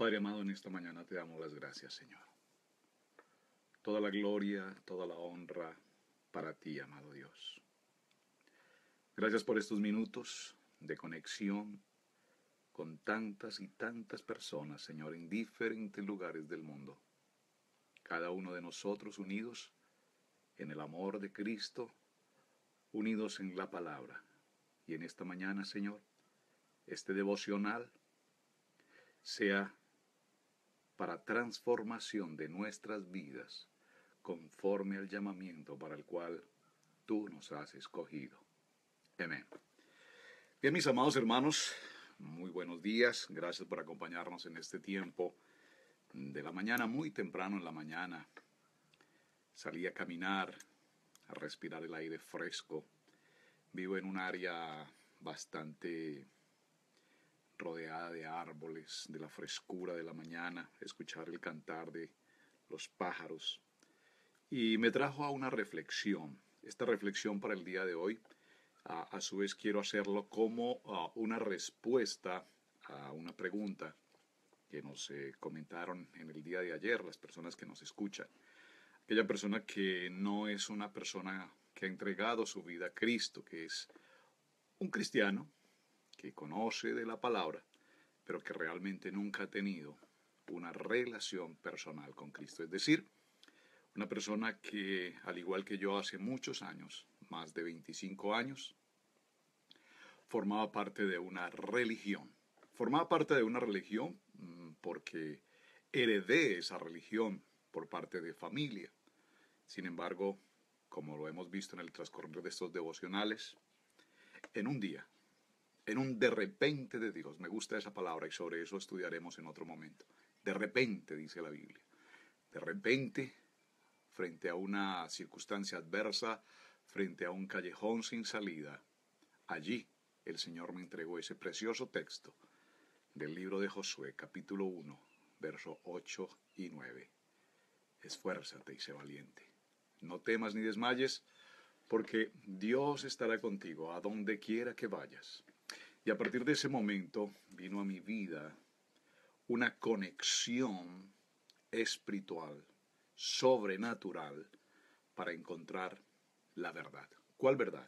Padre amado, en esta mañana te damos las gracias, Señor. Toda la gloria, toda la honra para ti, amado Dios. Gracias por estos minutos de conexión con tantas y tantas personas, Señor, en diferentes lugares del mundo. Cada uno de nosotros unidos en el amor de Cristo, unidos en la palabra. Y en esta mañana, Señor, este devocional sea para transformación de nuestras vidas, conforme al llamamiento para el cual tú nos has escogido. Amén. Bien, mis amados hermanos, muy buenos días. Gracias por acompañarnos en este tiempo de la mañana, muy temprano en la mañana. Salí a caminar, a respirar el aire fresco. Vivo en un área bastante rodeada de árboles, de la frescura de la mañana, escuchar el cantar de los pájaros. Y me trajo a una reflexión. Esta reflexión para el día de hoy, a, su vez quiero hacerlo como una respuesta a una pregunta que nos eh, comentaron en el día de ayer las personas que nos escuchan. Aquella persona que no es una persona que ha entregado su vida a Cristo, que es un cristiano, que conoce de la palabra, pero que realmente nunca ha tenido una relación personal con Cristo. Es decir, una persona que, al igual que yo hace muchos años, más de 25 años, formaba parte de una religión. Formaba parte de una religión mm, porque heredé esa religión por parte de familia. Sin embargo, como lo hemos visto en el transcurso de estos devocionales, en un día en un de repente de Dios. Me gusta esa palabra y sobre eso estudiaremos en otro momento. De repente, dice la Biblia. De repente, frente a una circunstancia adversa, frente a un callejón sin salida, allí el Señor me entregó ese precioso texto del libro de Josué, capítulo 1, ...verso 8 y 9. Esfuérzate y sé valiente. No temas ni desmayes, porque Dios estará contigo a donde quiera que vayas. Y a partir de ese momento vino a mi vida una conexión espiritual, sobrenatural, para encontrar la verdad. ¿Cuál verdad?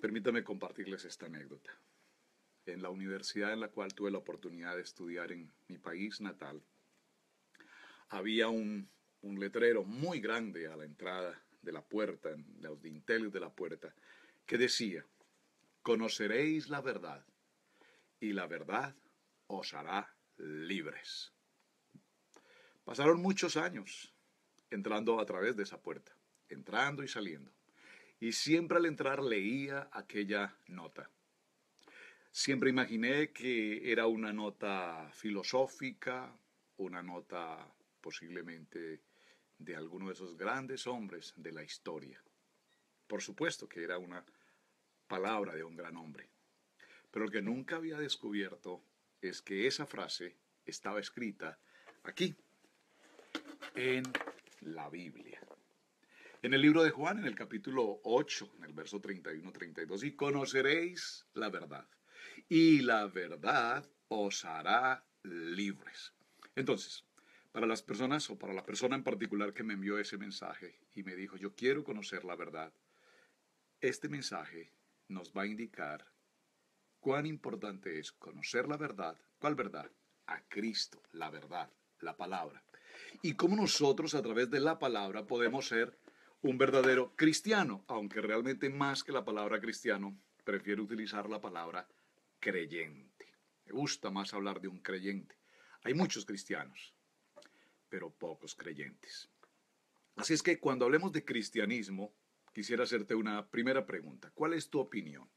Permítame compartirles esta anécdota. En la universidad en la cual tuve la oportunidad de estudiar en mi país natal, había un, un letrero muy grande a la entrada de la puerta, en los dinteles de la puerta, que decía, conoceréis la verdad, y la verdad os hará libres. Pasaron muchos años entrando a través de esa puerta, entrando y saliendo. Y siempre al entrar leía aquella nota. Siempre imaginé que era una nota filosófica, una nota posiblemente de alguno de esos grandes hombres de la historia. Por supuesto que era una palabra de un gran hombre. Pero lo que nunca había descubierto es que esa frase estaba escrita aquí, en la Biblia. En el libro de Juan, en el capítulo 8, en el verso 31-32, y conoceréis la verdad, y la verdad os hará libres. Entonces, para las personas o para la persona en particular que me envió ese mensaje y me dijo, yo quiero conocer la verdad, este mensaje nos va a indicar cuán importante es conocer la verdad. ¿Cuál verdad? A Cristo, la verdad, la palabra. Y cómo nosotros a través de la palabra podemos ser un verdadero cristiano, aunque realmente más que la palabra cristiano, prefiero utilizar la palabra creyente. Me gusta más hablar de un creyente. Hay muchos cristianos, pero pocos creyentes. Así es que cuando hablemos de cristianismo, quisiera hacerte una primera pregunta. ¿Cuál es tu opinión?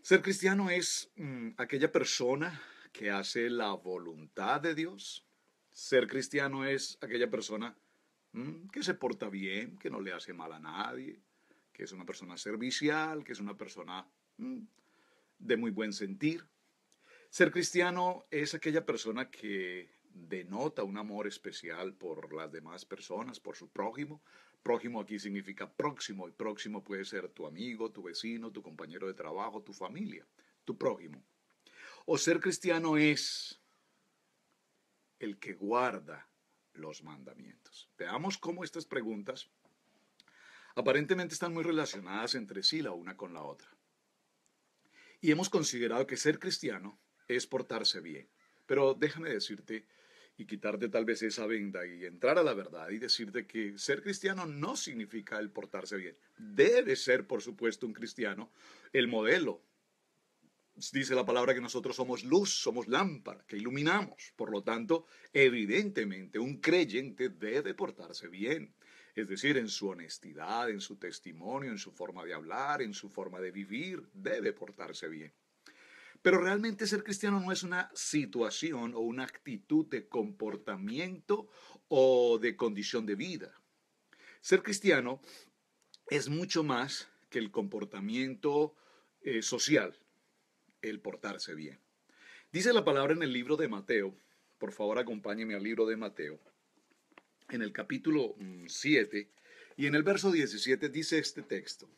Ser cristiano es mm, aquella persona que hace la voluntad de Dios. Ser cristiano es aquella persona mm, que se porta bien, que no le hace mal a nadie, que es una persona servicial, que es una persona mm, de muy buen sentir. Ser cristiano es aquella persona que denota un amor especial por las demás personas, por su prójimo, Prójimo aquí significa próximo y próximo puede ser tu amigo, tu vecino, tu compañero de trabajo, tu familia, tu prójimo. O ser cristiano es el que guarda los mandamientos. Veamos cómo estas preguntas aparentemente están muy relacionadas entre sí la una con la otra. Y hemos considerado que ser cristiano es portarse bien. Pero déjame decirte y quitarte tal vez esa venda y entrar a la verdad y decirte que ser cristiano no significa el portarse bien. Debe ser, por supuesto, un cristiano el modelo. Dice la palabra que nosotros somos luz, somos lámpara, que iluminamos. Por lo tanto, evidentemente, un creyente debe portarse bien. Es decir, en su honestidad, en su testimonio, en su forma de hablar, en su forma de vivir, debe portarse bien. Pero realmente ser cristiano no es una situación o una actitud de comportamiento o de condición de vida. Ser cristiano es mucho más que el comportamiento eh, social, el portarse bien. Dice la palabra en el libro de Mateo, por favor acompáñeme al libro de Mateo, en el capítulo 7 mm, y en el verso 17 dice este texto,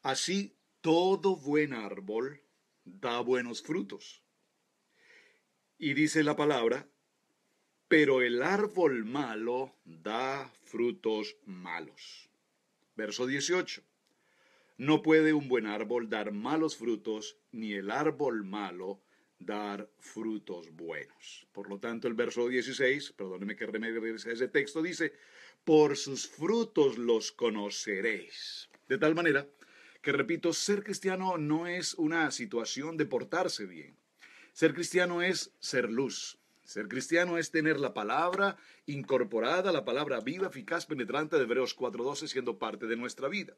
así todo buen árbol da buenos frutos. Y dice la palabra, pero el árbol malo da frutos malos. Verso 18. No puede un buen árbol dar malos frutos, ni el árbol malo dar frutos buenos. Por lo tanto, el verso 16, perdóneme que a ese texto, dice, por sus frutos los conoceréis. De tal manera que repito, ser cristiano no es una situación de portarse bien. Ser cristiano es ser luz. Ser cristiano es tener la palabra incorporada, la palabra viva, eficaz, penetrante de Hebreos 4.12 siendo parte de nuestra vida.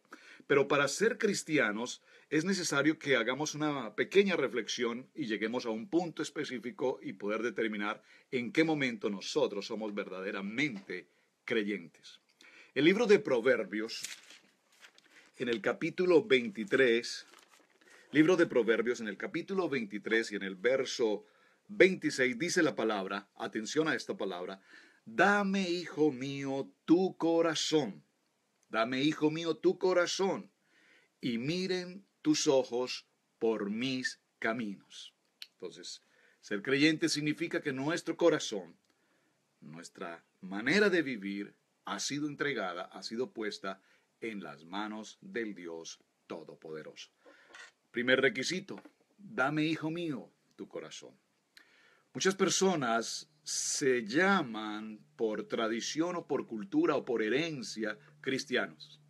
Pero para ser cristianos es necesario que hagamos una pequeña reflexión y lleguemos a un punto específico y poder determinar en qué momento nosotros somos verdaderamente creyentes. El libro de Proverbios en el capítulo 23, libro de Proverbios, en el capítulo 23 y en el verso 26 dice la palabra, atención a esta palabra, dame hijo mío tu corazón, dame hijo mío tu corazón y miren tus ojos por mis caminos. Entonces, ser creyente significa que nuestro corazón, nuestra manera de vivir, ha sido entregada, ha sido puesta en las manos del Dios Todopoderoso. Primer requisito, dame, hijo mío, tu corazón. Muchas personas se llaman por tradición o por cultura o por herencia cristianos.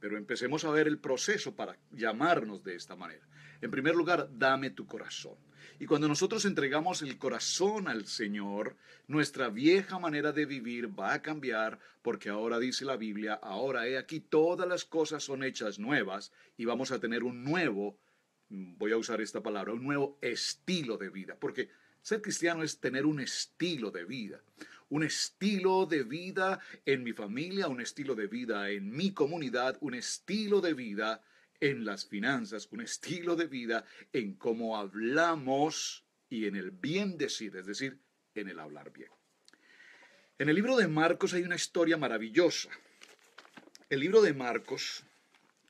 Pero empecemos a ver el proceso para llamarnos de esta manera. En primer lugar, dame tu corazón. Y cuando nosotros entregamos el corazón al Señor, nuestra vieja manera de vivir va a cambiar porque ahora dice la Biblia, ahora he aquí todas las cosas son hechas nuevas y vamos a tener un nuevo, voy a usar esta palabra, un nuevo estilo de vida. Porque ser cristiano es tener un estilo de vida, un estilo de vida en mi familia, un estilo de vida en mi comunidad, un estilo de vida en las finanzas, un estilo de vida, en cómo hablamos y en el bien decir, es decir, en el hablar bien. En el libro de Marcos hay una historia maravillosa. El libro de Marcos,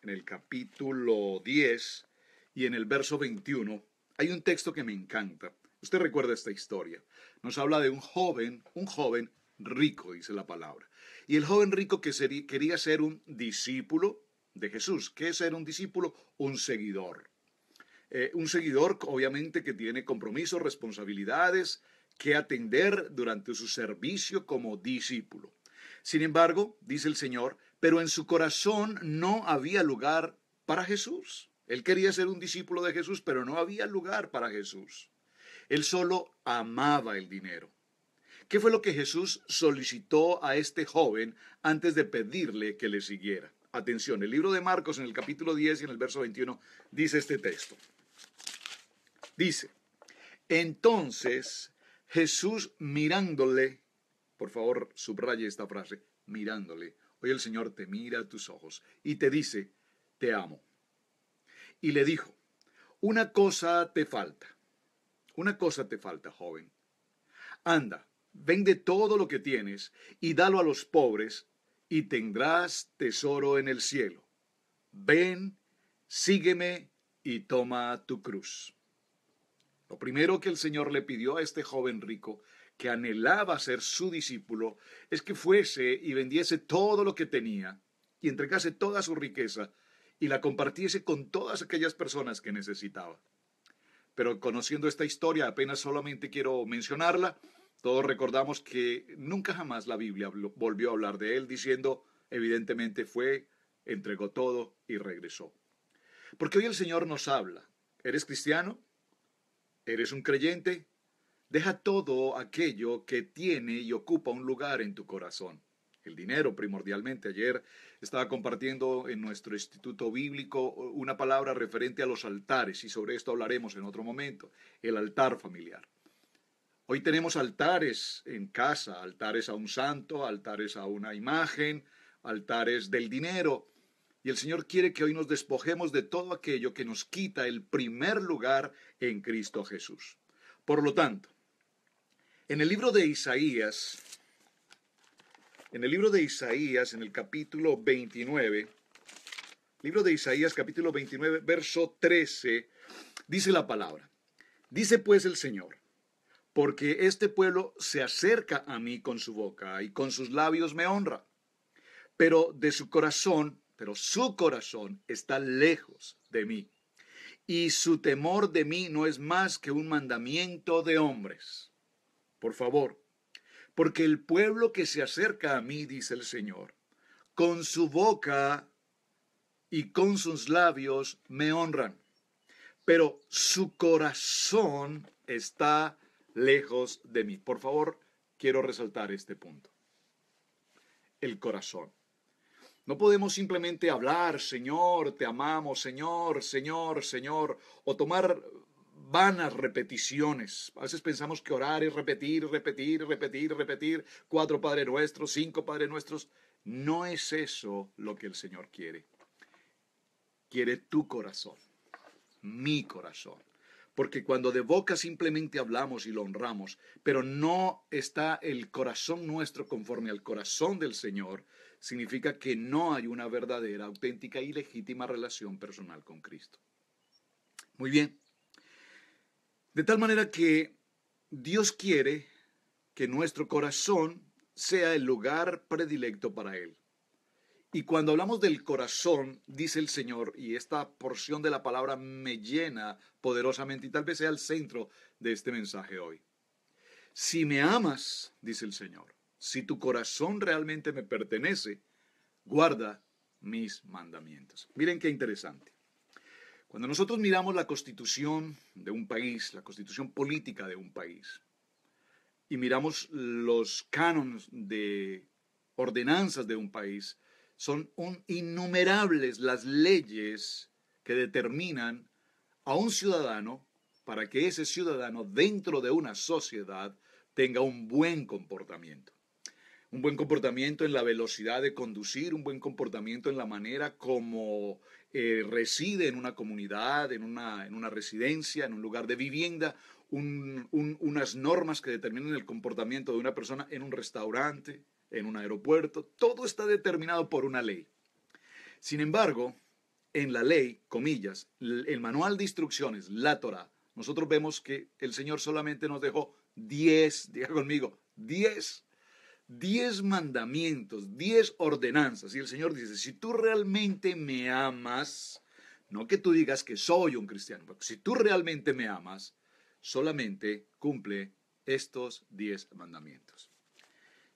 en el capítulo 10 y en el verso 21, hay un texto que me encanta. Usted recuerda esta historia. Nos habla de un joven, un joven rico, dice la palabra. Y el joven rico que quería ser un discípulo de Jesús. ¿Qué es ser un discípulo? Un seguidor. Eh, un seguidor, obviamente, que tiene compromisos, responsabilidades que atender durante su servicio como discípulo. Sin embargo, dice el Señor, pero en su corazón no había lugar para Jesús. Él quería ser un discípulo de Jesús, pero no había lugar para Jesús. Él solo amaba el dinero. ¿Qué fue lo que Jesús solicitó a este joven antes de pedirle que le siguiera? Atención, el libro de Marcos en el capítulo 10 y en el verso 21 dice este texto. Dice, entonces Jesús mirándole, por favor subraye esta frase, mirándole. Hoy el Señor te mira a tus ojos y te dice, te amo. Y le dijo, una cosa te falta, una cosa te falta, joven. Anda, vende todo lo que tienes y dalo a los pobres y tendrás tesoro en el cielo. Ven, sígueme y toma tu cruz. Lo primero que el Señor le pidió a este joven rico, que anhelaba ser su discípulo, es que fuese y vendiese todo lo que tenía y entregase toda su riqueza y la compartiese con todas aquellas personas que necesitaba. Pero conociendo esta historia, apenas solamente quiero mencionarla, todos recordamos que nunca jamás la Biblia volvió a hablar de él diciendo, evidentemente fue, entregó todo y regresó. Porque hoy el Señor nos habla. ¿Eres cristiano? ¿Eres un creyente? Deja todo aquello que tiene y ocupa un lugar en tu corazón. El dinero primordialmente. Ayer estaba compartiendo en nuestro instituto bíblico una palabra referente a los altares y sobre esto hablaremos en otro momento. El altar familiar. Hoy tenemos altares en casa, altares a un santo, altares a una imagen, altares del dinero. Y el Señor quiere que hoy nos despojemos de todo aquello que nos quita el primer lugar en Cristo Jesús. Por lo tanto, en el libro de Isaías, en el libro de Isaías, en el capítulo 29, libro de Isaías, capítulo 29, verso 13, dice la palabra. Dice pues el Señor, porque este pueblo se acerca a mí con su boca y con sus labios me honra, pero de su corazón, pero su corazón está lejos de mí, y su temor de mí no es más que un mandamiento de hombres. Por favor, porque el pueblo que se acerca a mí, dice el Señor, con su boca y con sus labios me honran, pero su corazón está lejos de mí. Por favor, quiero resaltar este punto. El corazón. No podemos simplemente hablar, Señor, te amamos, Señor, Señor, Señor, o tomar vanas repeticiones. A veces pensamos que orar es repetir, repetir, repetir, repetir, cuatro Padre Nuestros, cinco Padre Nuestros. No es eso lo que el Señor quiere. Quiere tu corazón, mi corazón. Porque cuando de boca simplemente hablamos y lo honramos, pero no está el corazón nuestro conforme al corazón del Señor, significa que no hay una verdadera, auténtica y legítima relación personal con Cristo. Muy bien. De tal manera que Dios quiere que nuestro corazón sea el lugar predilecto para Él. Y cuando hablamos del corazón, dice el Señor, y esta porción de la palabra me llena poderosamente y tal vez sea el centro de este mensaje hoy. Si me amas, dice el Señor, si tu corazón realmente me pertenece, guarda mis mandamientos. Miren qué interesante. Cuando nosotros miramos la constitución de un país, la constitución política de un país, y miramos los cánones de ordenanzas de un país, son innumerables las leyes que determinan a un ciudadano para que ese ciudadano dentro de una sociedad tenga un buen comportamiento. Un buen comportamiento en la velocidad de conducir, un buen comportamiento en la manera como eh, reside en una comunidad, en una, residencia, en un lugar de vivienda, unas normas que determinan el comportamiento de una persona en un restaurante, en un aeropuerto, todo está determinado por una ley. Sin embargo, en la ley, comillas, el manual de instrucciones, la Torah, nosotros vemos que el Señor solamente nos dejó diez, diga conmigo, 10, diez mandamientos, diez ordenanzas. Y el Señor dice, si tú realmente me amas, no que tú digas que soy un cristiano, si tú realmente me amas, solamente cumple estos diez mandamientos.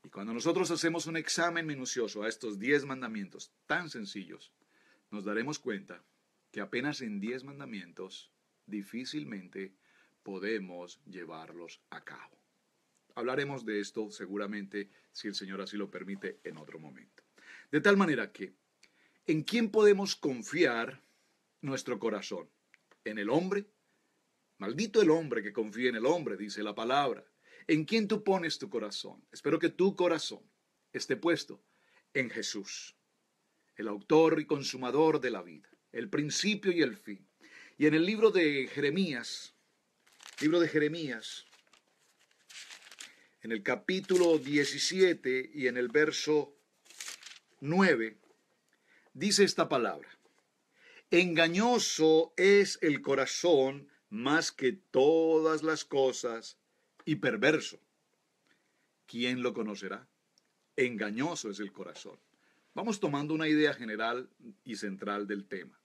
Y cuando nosotros hacemos un examen minucioso a estos diez mandamientos tan sencillos, nos daremos cuenta que apenas en diez mandamientos difícilmente podemos llevarlos a cabo. Hablaremos de esto seguramente, si el Señor así lo permite, en otro momento. De tal manera que, ¿en quién podemos confiar nuestro corazón? ¿En el hombre? Maldito el hombre que confía en el hombre, dice la palabra en quién tú pones tu corazón. Espero que tu corazón esté puesto en Jesús, el autor y consumador de la vida, el principio y el fin. Y en el libro de Jeremías, libro de Jeremías, en el capítulo 17 y en el verso 9, dice esta palabra. Engañoso es el corazón más que todas las cosas y perverso. ¿Quién lo conocerá? Engañoso es el corazón. Vamos tomando una idea general y central del tema.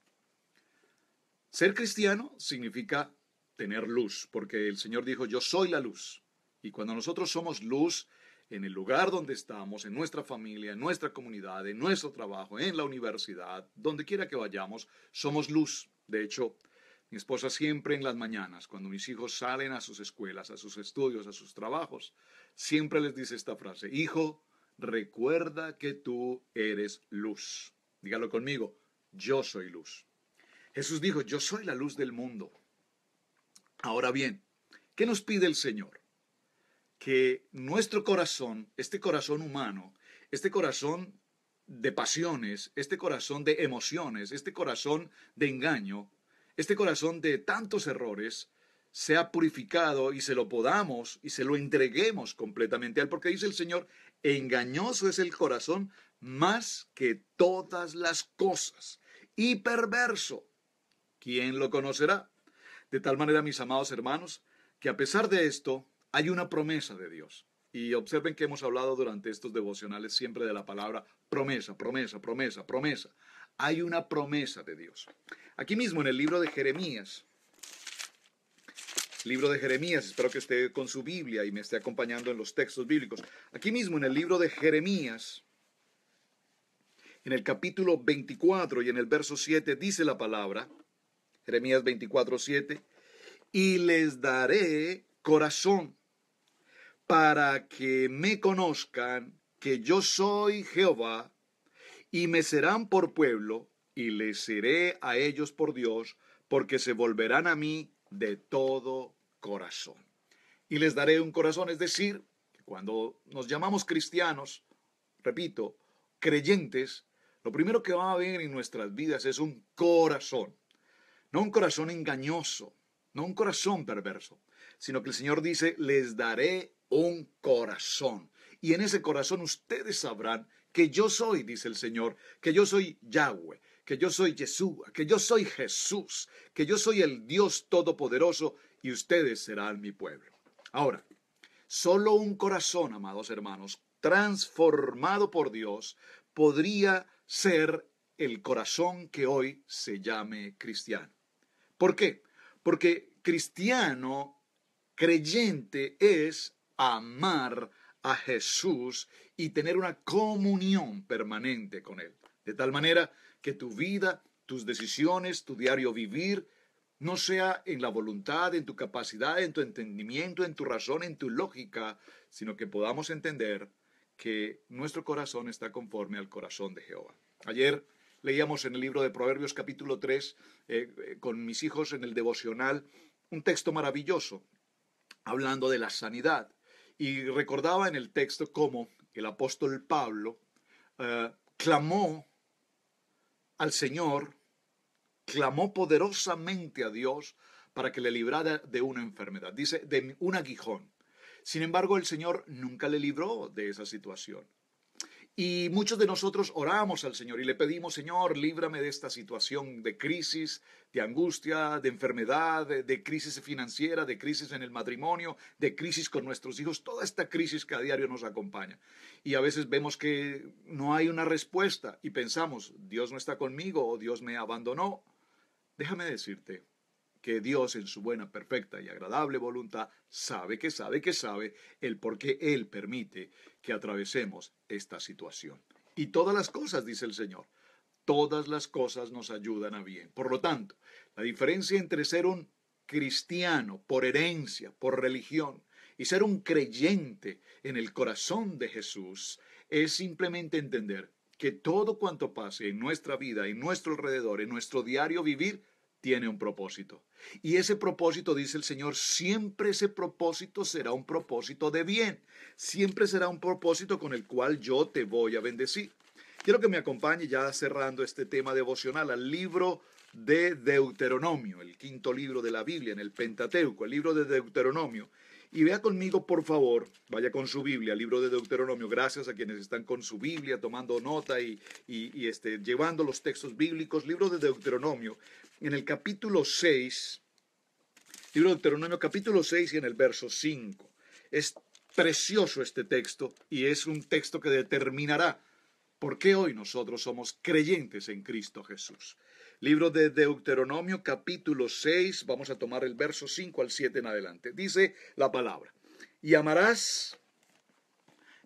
Ser cristiano significa tener luz, porque el Señor dijo, yo soy la luz. Y cuando nosotros somos luz en el lugar donde estamos, en nuestra familia, en nuestra comunidad, en nuestro trabajo, en la universidad, donde quiera que vayamos, somos luz. De hecho, mi esposa siempre en las mañanas, cuando mis hijos salen a sus escuelas, a sus estudios, a sus trabajos, siempre les dice esta frase, hijo, recuerda que tú eres luz. Dígalo conmigo, yo soy luz. Jesús dijo, yo soy la luz del mundo. Ahora bien, ¿qué nos pide el Señor? Que nuestro corazón, este corazón humano, este corazón de pasiones, este corazón de emociones, este corazón de engaño, este corazón de tantos errores sea purificado y se lo podamos y se lo entreguemos completamente al porque dice el Señor, engañoso es el corazón más que todas las cosas y perverso. ¿Quién lo conocerá? De tal manera, mis amados hermanos, que a pesar de esto, hay una promesa de Dios. Y observen que hemos hablado durante estos devocionales siempre de la palabra promesa, promesa, promesa, promesa hay una promesa de Dios. Aquí mismo en el libro de Jeremías, libro de Jeremías, espero que esté con su Biblia y me esté acompañando en los textos bíblicos. Aquí mismo en el libro de Jeremías, en el capítulo 24 y en el verso 7 dice la palabra, Jeremías 24, 7, y les daré corazón para que me conozcan que yo soy Jehová y me serán por pueblo, y les seré a ellos por Dios, porque se volverán a mí de todo corazón. Y les daré un corazón, es decir, cuando nos llamamos cristianos, repito, creyentes, lo primero que va a haber en nuestras vidas es un corazón. No un corazón engañoso, no un corazón perverso, sino que el Señor dice, les daré un corazón. Y en ese corazón ustedes sabrán que yo soy, dice el Señor, que yo soy Yahweh, que yo soy Yeshua, que yo soy Jesús, que yo soy el Dios Todopoderoso y ustedes serán mi pueblo. Ahora, solo un corazón, amados hermanos, transformado por Dios, podría ser el corazón que hoy se llame cristiano. ¿Por qué? Porque cristiano creyente es amar a Jesús y tener una comunión permanente con Él. De tal manera que tu vida, tus decisiones, tu diario vivir, no sea en la voluntad, en tu capacidad, en tu entendimiento, en tu razón, en tu lógica, sino que podamos entender que nuestro corazón está conforme al corazón de Jehová. Ayer leíamos en el libro de Proverbios capítulo 3 eh, eh, con mis hijos en el devocional un texto maravilloso hablando de la sanidad. Y recordaba en el texto cómo el apóstol Pablo eh, clamó al Señor, clamó poderosamente a Dios para que le librara de una enfermedad, dice, de un aguijón. Sin embargo, el Señor nunca le libró de esa situación. Y muchos de nosotros oramos al Señor y le pedimos, Señor, líbrame de esta situación de crisis, de angustia, de enfermedad, de, crisis financiera, de crisis en el matrimonio, de crisis con nuestros hijos, toda esta crisis que a diario nos acompaña. Y a veces vemos que no hay una respuesta y pensamos, Dios no está conmigo o Dios me abandonó. Déjame decirte, que Dios en su buena, perfecta y agradable voluntad sabe que sabe que sabe el por qué Él permite que atravesemos esta situación. Y todas las cosas, dice el Señor, todas las cosas nos ayudan a bien. Por lo tanto, la diferencia entre ser un cristiano por herencia, por religión, y ser un creyente en el corazón de Jesús es simplemente entender que todo cuanto pase en nuestra vida, en nuestro alrededor, en nuestro diario vivir, tiene un propósito. Y ese propósito, dice el Señor, siempre ese propósito será un propósito de bien. Siempre será un propósito con el cual yo te voy a bendecir. Quiero que me acompañe ya cerrando este tema devocional al libro de Deuteronomio, el quinto libro de la Biblia, en el Pentateuco, el libro de Deuteronomio. Y vea conmigo, por favor, vaya con su Biblia, libro de Deuteronomio. Gracias a quienes están con su Biblia tomando nota y, este, llevando los textos bíblicos. Libro de Deuteronomio, en el capítulo 6, libro de Deuteronomio, capítulo 6 y en el verso 5. Es precioso este texto y es un texto que determinará por qué hoy nosotros somos creyentes en Cristo Jesús. Libro de Deuteronomio capítulo 6, vamos a tomar el verso 5 al 7 en adelante. Dice la palabra, y amarás,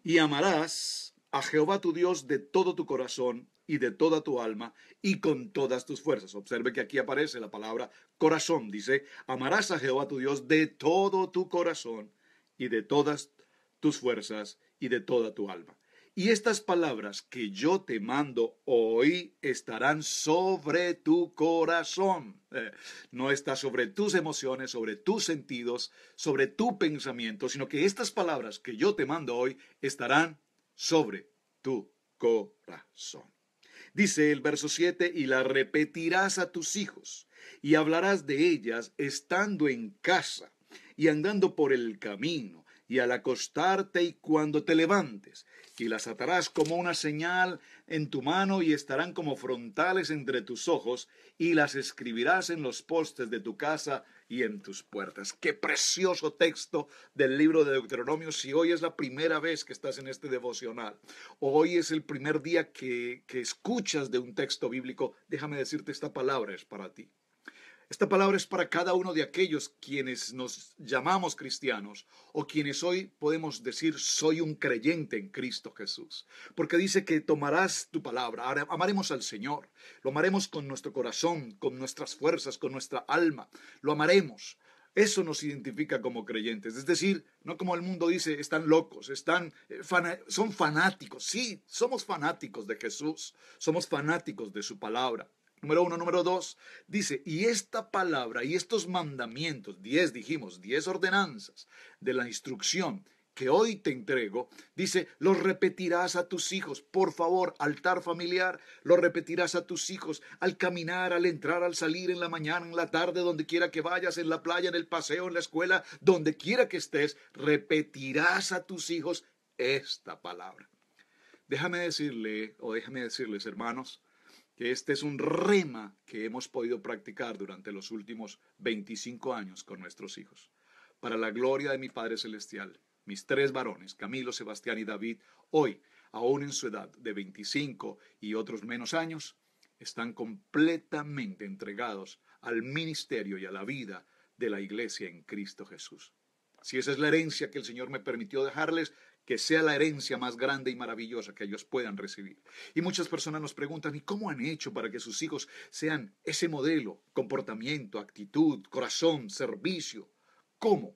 y amarás a Jehová tu Dios de todo tu corazón y de toda tu alma y con todas tus fuerzas. Observe que aquí aparece la palabra corazón. Dice, amarás a Jehová tu Dios de todo tu corazón y de todas tus fuerzas y de toda tu alma. Y estas palabras que yo te mando hoy estarán sobre tu corazón. Eh, no está sobre tus emociones, sobre tus sentidos, sobre tu pensamiento, sino que estas palabras que yo te mando hoy estarán sobre tu corazón. Dice el verso 7, y la repetirás a tus hijos, y hablarás de ellas estando en casa y andando por el camino y al acostarte y cuando te levantes, y las atarás como una señal en tu mano y estarán como frontales entre tus ojos, y las escribirás en los postes de tu casa y en tus puertas. Qué precioso texto del libro de Deuteronomio. Si hoy es la primera vez que estás en este devocional, hoy es el primer día que, que escuchas de un texto bíblico, déjame decirte esta palabra es para ti. Esta palabra es para cada uno de aquellos quienes nos llamamos cristianos o quienes hoy podemos decir soy un creyente en Cristo Jesús. Porque dice que tomarás tu palabra, amaremos al Señor, lo amaremos con nuestro corazón, con nuestras fuerzas, con nuestra alma, lo amaremos. Eso nos identifica como creyentes. Es decir, no como el mundo dice, están locos, eh, son fanáticos. Sí, somos fanáticos de Jesús, somos fanáticos de su palabra. Número uno, número dos, dice, y esta palabra y estos mandamientos, diez dijimos, diez ordenanzas de la instrucción que hoy te entrego, dice, los repetirás a tus hijos, por favor, altar familiar, los repetirás a tus hijos al caminar, al entrar, al salir, en la mañana, en la tarde, donde quiera que vayas, en la playa, en el paseo, en la escuela, donde quiera que estés, repetirás a tus hijos esta palabra. Déjame decirle, o déjame decirles, hermanos, que este es un rema que hemos podido practicar durante los últimos 25 años con nuestros hijos. Para la gloria de mi Padre Celestial, mis tres varones, Camilo, Sebastián y David, hoy, aún en su edad de 25 y otros menos años, están completamente entregados al ministerio y a la vida de la iglesia en Cristo Jesús. Si esa es la herencia que el Señor me permitió dejarles, que sea la herencia más grande y maravillosa que ellos puedan recibir. Y muchas personas nos preguntan, ¿y cómo han hecho para que sus hijos sean ese modelo, comportamiento, actitud, corazón, servicio? ¿Cómo?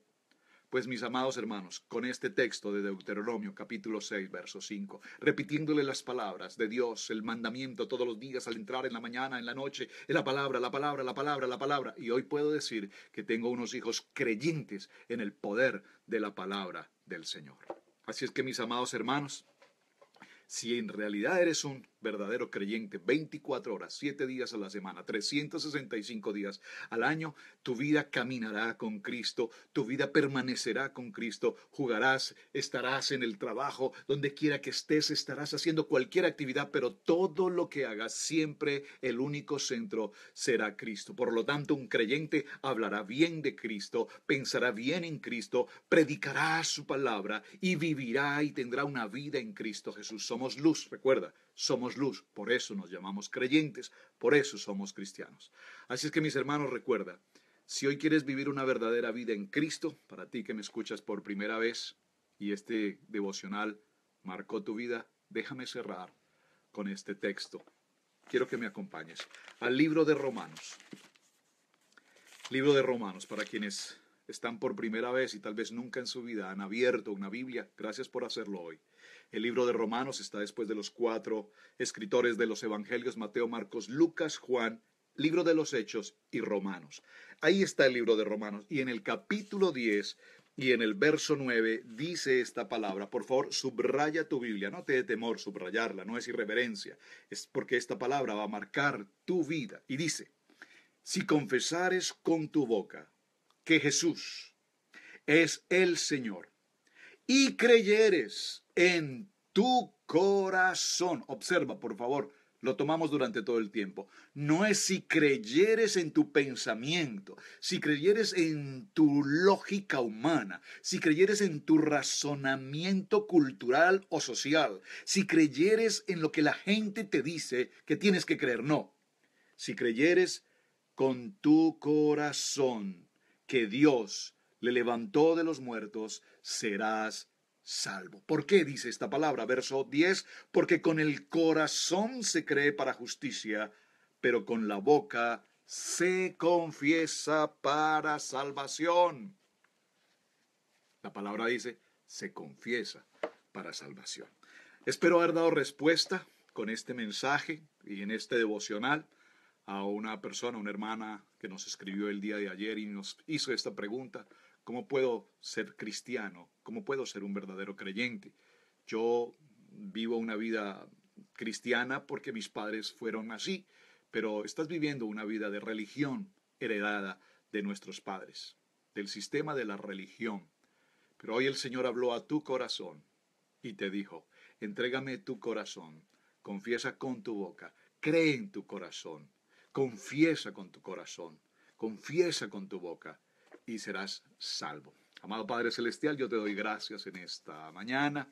Pues mis amados hermanos, con este texto de Deuteronomio capítulo 6, verso 5, repitiéndole las palabras de Dios, el mandamiento todos los días al entrar en la mañana, en la noche, en la palabra, la palabra, la palabra, la palabra. Y hoy puedo decir que tengo unos hijos creyentes en el poder de la palabra del Señor. Así es que mis amados hermanos, si en realidad eres un verdadero creyente, 24 horas, 7 días a la semana, 365 días al año, tu vida caminará con Cristo, tu vida permanecerá con Cristo, jugarás, estarás en el trabajo, donde quiera que estés, estarás haciendo cualquier actividad, pero todo lo que hagas, siempre el único centro será Cristo. Por lo tanto, un creyente hablará bien de Cristo, pensará bien en Cristo, predicará su palabra y vivirá y tendrá una vida en Cristo Jesús. Somos luz, recuerda somos luz, por eso nos llamamos creyentes, por eso somos cristianos. Así es que mis hermanos, recuerda, si hoy quieres vivir una verdadera vida en Cristo, para ti que me escuchas por primera vez y este devocional marcó tu vida, déjame cerrar con este texto. Quiero que me acompañes al libro de Romanos. Libro de Romanos, para quienes están por primera vez y tal vez nunca en su vida han abierto una Biblia, gracias por hacerlo hoy. El libro de Romanos está después de los cuatro escritores de los Evangelios, Mateo, Marcos, Lucas, Juan, libro de los Hechos y Romanos. Ahí está el libro de Romanos. Y en el capítulo 10 y en el verso 9 dice esta palabra, por favor, subraya tu Biblia, no te dé temor subrayarla, no es irreverencia, es porque esta palabra va a marcar tu vida. Y dice, si confesares con tu boca que Jesús es el Señor y creyeres en tu corazón, observa por favor, lo tomamos durante todo el tiempo. No es si creyeres en tu pensamiento, si creyeres en tu lógica humana, si creyeres en tu razonamiento cultural o social, si creyeres en lo que la gente te dice que tienes que creer, no. Si creyeres con tu corazón, que Dios le levantó de los muertos, serás salvo. ¿Por qué dice esta palabra? Verso 10, porque con el corazón se cree para justicia, pero con la boca se confiesa para salvación. La palabra dice, se confiesa para salvación. Espero haber dado respuesta con este mensaje y en este devocional a una persona, una hermana que nos escribió el día de ayer y nos hizo esta pregunta, ¿cómo puedo ser cristiano? ¿Cómo puedo ser un verdadero creyente? Yo vivo una vida cristiana porque mis padres fueron así, pero estás viviendo una vida de religión heredada de nuestros padres, del sistema de la religión. Pero hoy el Señor habló a tu corazón y te dijo, entrégame tu corazón, confiesa con tu boca, cree en tu corazón Confiesa con tu corazón, confiesa con tu boca y serás salvo. Amado Padre Celestial, yo te doy gracias en esta mañana.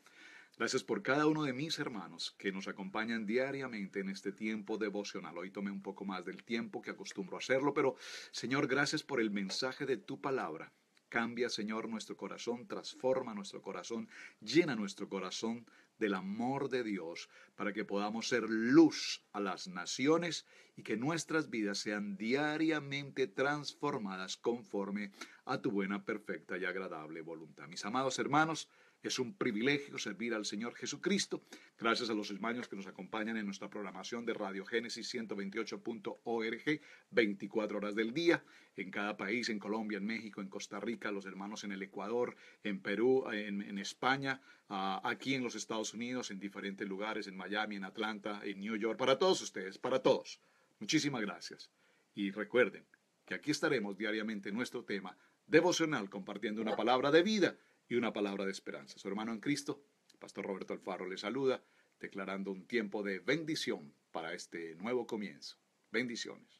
Gracias por cada uno de mis hermanos que nos acompañan diariamente en este tiempo devocional. Hoy tomé un poco más del tiempo que acostumbro a hacerlo, pero Señor, gracias por el mensaje de tu palabra. Cambia, Señor, nuestro corazón, transforma nuestro corazón, llena nuestro corazón del amor de Dios para que podamos ser luz a las naciones y que nuestras vidas sean diariamente transformadas conforme a tu buena, perfecta y agradable voluntad. Mis amados hermanos, es un privilegio servir al Señor Jesucristo. Gracias a los hermanos que nos acompañan en nuestra programación de Radio Génesis 128.org, 24 horas del día, en cada país, en Colombia, en México, en Costa Rica, los hermanos en el Ecuador, en Perú, en, España, ah, aquí en los Estados Unidos, en diferentes lugares, en Miami, en Atlanta, en New York, para todos ustedes, para todos. Muchísimas gracias. Y recuerden que aquí estaremos diariamente en nuestro tema devocional compartiendo una palabra de vida y una palabra de esperanza. Su hermano en Cristo, el Pastor Roberto Alfaro, le saluda, declarando un tiempo de bendición para este nuevo comienzo. Bendiciones.